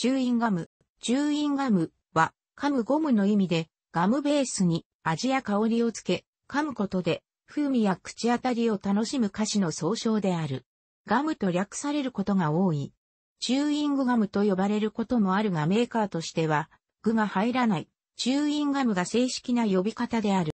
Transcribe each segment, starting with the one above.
チューインガム。チューインガムは、噛むゴムの意味で、ガムベースに味や香りをつけ、噛むことで、風味や口当たりを楽しむ菓子の総称である。ガムと略されることが多い。チューイングガムと呼ばれることもあるがメーカーとしては、具が入らない、チューインガムが正式な呼び方である。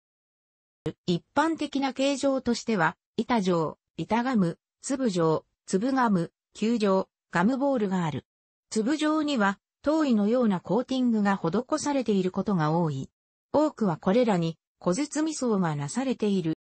一般的な形状としては、板状、板ガム、粒状、粒ガム、球状、ガムボールがある。粒状には、糖衣のようなコーティングが施されていることが多い。多くはこれらに小包層がなされている。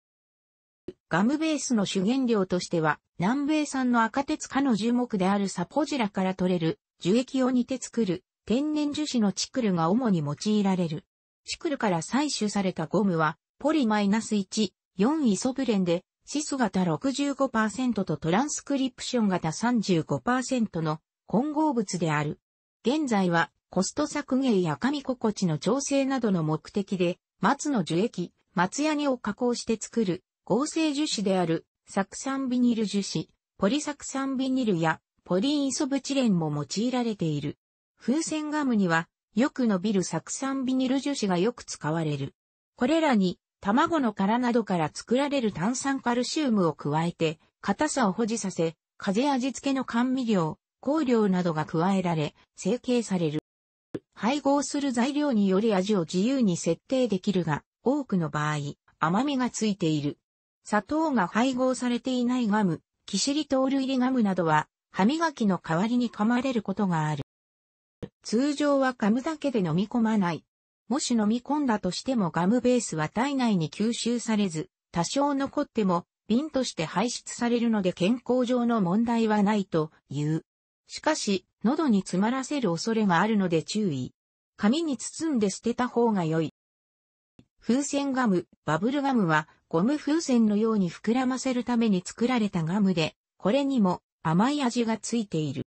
ガムベースの主原料としては、南米産の赤鉄化の樹木であるサポジラから取れる樹液を煮て作る天然樹脂のチクルが主に用いられる。チクルから採取されたゴムは、ポリマイナス1、4イソブレンで、シス型65%とトランスクリプション型35%の混合物である。現在はコスト削減や噛み心地の調整などの目的で、松の樹液、松屋根を加工して作る合成樹脂である酢酸ビニル樹脂、ポリ酢酸ビニルやポリイソブチレンも用いられている。風船ガムにはよく伸びる酢酸ビニル樹脂がよく使われる。これらに卵の殻などから作られる炭酸カルシウムを加えて、硬さを保持させ、風味付けの甘味料、香料などが加えられ、成形される。配合する材料により味を自由に設定できるが、多くの場合、甘みがついている。砂糖が配合されていないガム、キシリトール入りガムなどは、歯磨きの代わりに噛まれることがある。通常はガムだけで飲み込まない。もし飲み込んだとしてもガムベースは体内に吸収されず、多少残っても瓶として排出されるので健康上の問題はないという。しかし、喉に詰まらせる恐れがあるので注意。紙に包んで捨てた方が良い。風船ガム、バブルガムはゴム風船のように膨らませるために作られたガムで、これにも甘い味がついている。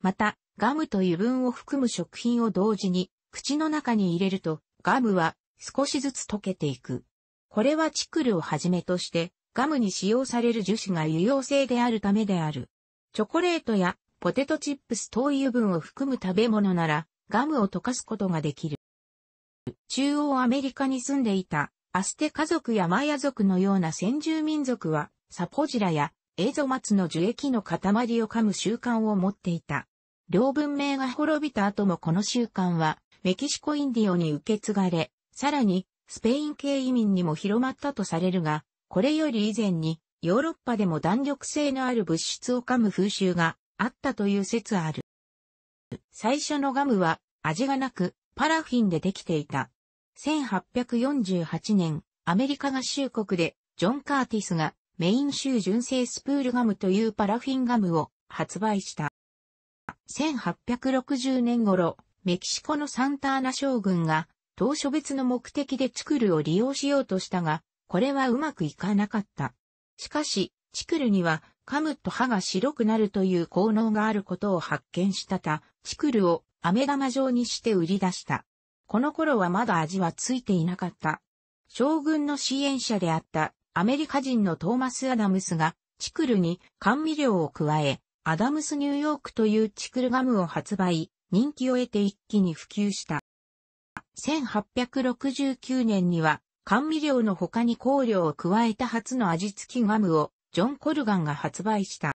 また、ガムと油分を含む食品を同時に口の中に入れると、ガムは少しずつ溶けていく。これはチクルをはじめとして、ガムに使用される樹脂が油溶性であるためである。チョコレートやポテトチップス等油分を含む食べ物なら、ガムを溶かすことができる。中央アメリカに住んでいた、アステ家族やマヤ族のような先住民族は、サポジラやエゾマツの樹液の塊を噛む習慣を持っていた。両文明が滅びた後もこの習慣は、メキシコインディオに受け継がれ、さらに、スペイン系移民にも広まったとされるが、これより以前に、ヨーロッパでも弾力性のある物質を噛む風習があったという説ある。最初のガムは味がなくパラフィンでできていた。1848年、アメリカ合衆国でジョン・カーティスがメイン州純正スプールガムというパラフィンガムを発売した。1860年頃、メキシコのサンターナ将軍が当初別の目的でチクルを利用しようとしたが、これはうまくいかなかった。しかし、チクルには噛むと歯が白くなるという効能があることを発見したた、チクルを飴玉状にして売り出した。この頃はまだ味はついていなかった。将軍の支援者であったアメリカ人のトーマス・アダムスがチクルに甘味料を加え、アダムスニューヨークというチクルガムを発売、人気を得て一気に普及した。1869年には甘味料の他に香料を加えた初の味付きガムをジョン・コルガンが発売した。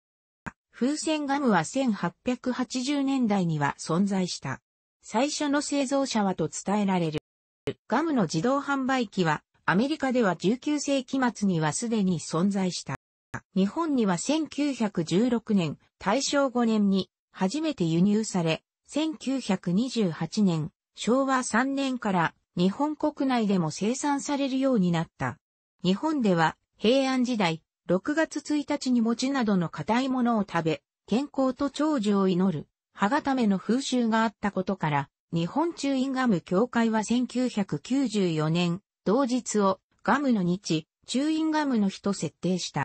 風船ガムは1880年代には存在した。最初の製造者はと伝えられる。ガムの自動販売機はアメリカでは19世紀末にはすでに存在した。日本には1916年、大正5年に初めて輸入され、1928年、昭和3年から日本国内でも生産されるようになった。日本では平安時代、6月1日に餅などの硬いものを食べ、健康と長寿を祈る、歯固めの風習があったことから、日本中院ガム協会は1994年、同日をガムの日、中院ガムの日と設定した。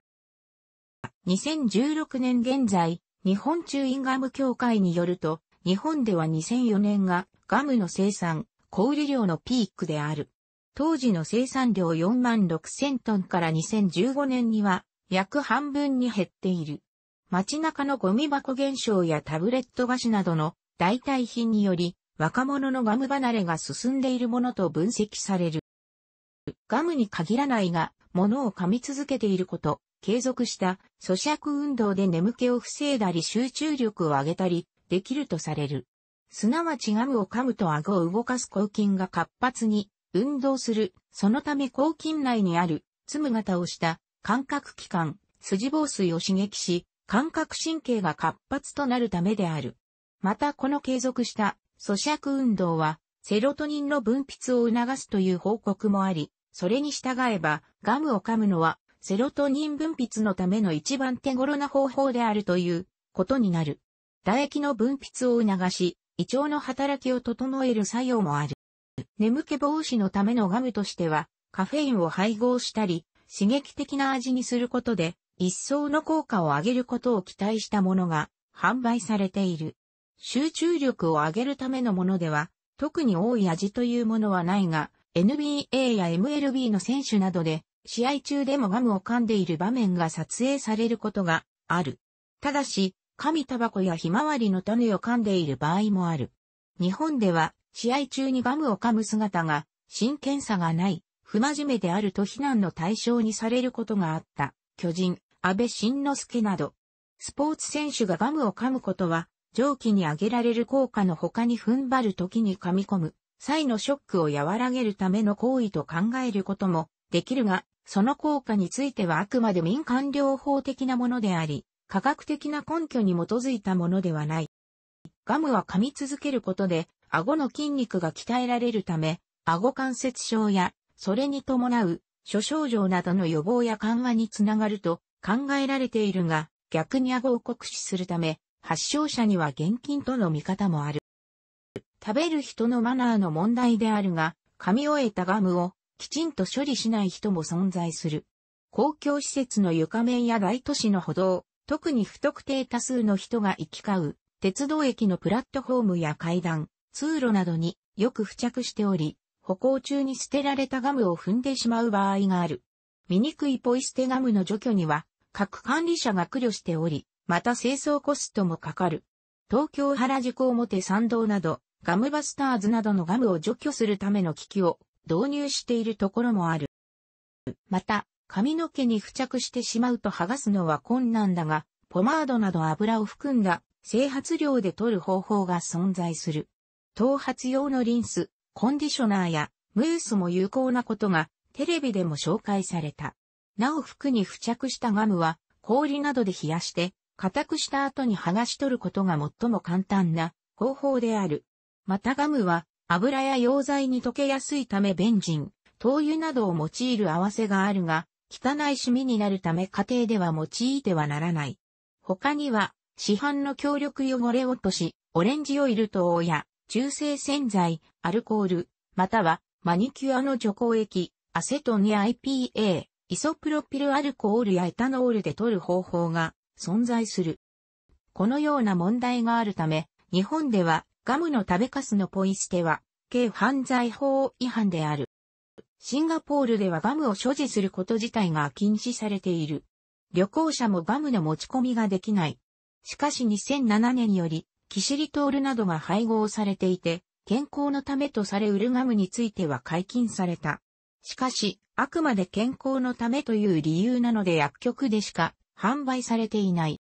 2016年現在、日本中院ガム協会によると、日本では2004年がガムの生産、小売量のピークである。当時の生産量4万6千トンから2015年には約半分に減っている。街中のゴミ箱減少やタブレット菓子などの代替品により若者のガム離れが進んでいるものと分析される。ガムに限らないが、物を噛み続けていること、継続した咀嚼運動で眠気を防いだり集中力を上げたりできるとされる。すなわちガムを噛むと顎を動かす抗菌が活発に運動する、そのため抗菌内にある、つむ型をした感覚器官、筋防水を刺激し、感覚神経が活発となるためである。またこの継続した咀嚼運動は、セロトニンの分泌を促すという報告もあり、それに従えば、ガムを噛むのは、セロトニン分泌のための一番手頃な方法であるということになる。唾液の分泌を促し、胃腸の働きを整える作用もある。眠気防止のためのガムとしては、カフェインを配合したり、刺激的な味にすることで、一層の効果を上げることを期待したものが販売されている。集中力を上げるためのものでは、特に多い味というものはないが、NBA や MLB の選手などで、試合中でもガムを噛んでいる場面が撮影されることがある。ただし、紙タバコやひまわりの種を噛んでいる場合もある。日本では試合中にガムを噛む姿が、真剣さがない、不真面目であると非難の対象にされることがあった、巨人、安倍晋之助など。スポーツ選手がガムを噛むことは、蒸気に挙げられる効果の他に踏ん張る時に噛み込む、際のショックを和らげるための行為と考えることもできるが、その効果についてはあくまで民間療法的なものであり、科学的な根拠に基づいたものではない。ガムは噛み続けることで顎の筋肉が鍛えられるため、顎関節症や、それに伴う、諸症状などの予防や緩和につながると考えられているが、逆に顎を酷使するため、発症者には厳禁との見方もある。食べる人のマナーの問題であるが、噛み終えたガムをきちんと処理しない人も存在する。公共施設の床面や大都市の歩道、特に不特定多数の人が行き交う、鉄道駅のプラットフォームや階段、通路などによく付着しており、歩行中に捨てられたガムを踏んでしまう場合がある。醜いポイ捨てガムの除去には、各管理者が苦慮しており、また清掃コストもかかる。東京原宿表参道など、ガムバスターズなどのガムを除去するための機器を導入しているところもある。また、髪の毛に付着してしまうと剥がすのは困難だが、ポマードなど油を含んだ整髪量で取る方法が存在する。頭髪用のリンス、コンディショナーやムースも有効なことがテレビでも紹介された。なお服に付着したガムは氷などで冷やして固くした後に剥がし取ることが最も簡単な方法である。またガムは油や溶剤に溶けやすいためベンジン、灯油などを用いる合わせがあるが、汚いシミになるため家庭では用いてはならない。他には、市販の強力汚れ落とし、オレンジオイル等や中性洗剤、アルコール、またはマニキュアの除光液、アセトンや IPA、イソプロピルアルコールやエタノールで取る方法が存在する。このような問題があるため、日本ではガムの食べかすのポイ捨ては、軽犯罪法違反である。シンガポールではガムを所持すること自体が禁止されている。旅行者もガムの持ち込みができない。しかし2007年より、キシリトールなどが配合されていて、健康のためとされウルガムについては解禁された。しかし、あくまで健康のためという理由なので薬局でしか販売されていない。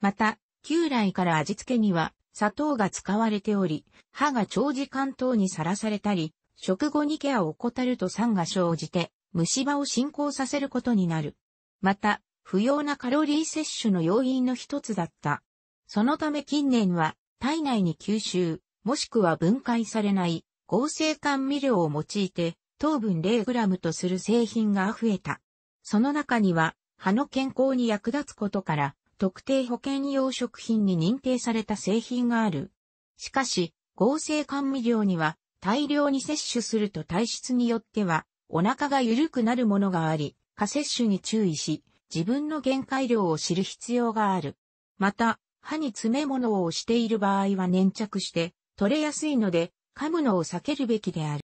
また、旧来から味付けには砂糖が使われており、歯が長時間等にさらされたり、食後にケアを怠ると酸が生じて、虫歯を進行させることになる。また、不要なカロリー摂取の要因の一つだった。そのため近年は体内に吸収、もしくは分解されない合成甘味料を用いて糖分 0g とする製品が増えた。その中には歯の健康に役立つことから特定保健用食品に認定された製品がある。しかし合成甘味料には大量に摂取すると体質によってはお腹が緩くなるものがあり、過摂取に注意し、自分の限界量を知る必要がある。また、歯に詰め物をしている場合は粘着して取れやすいので噛むのを避けるべきである。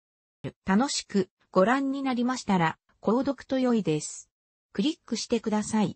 楽しくご覧になりましたら購読と良いです。クリックしてください。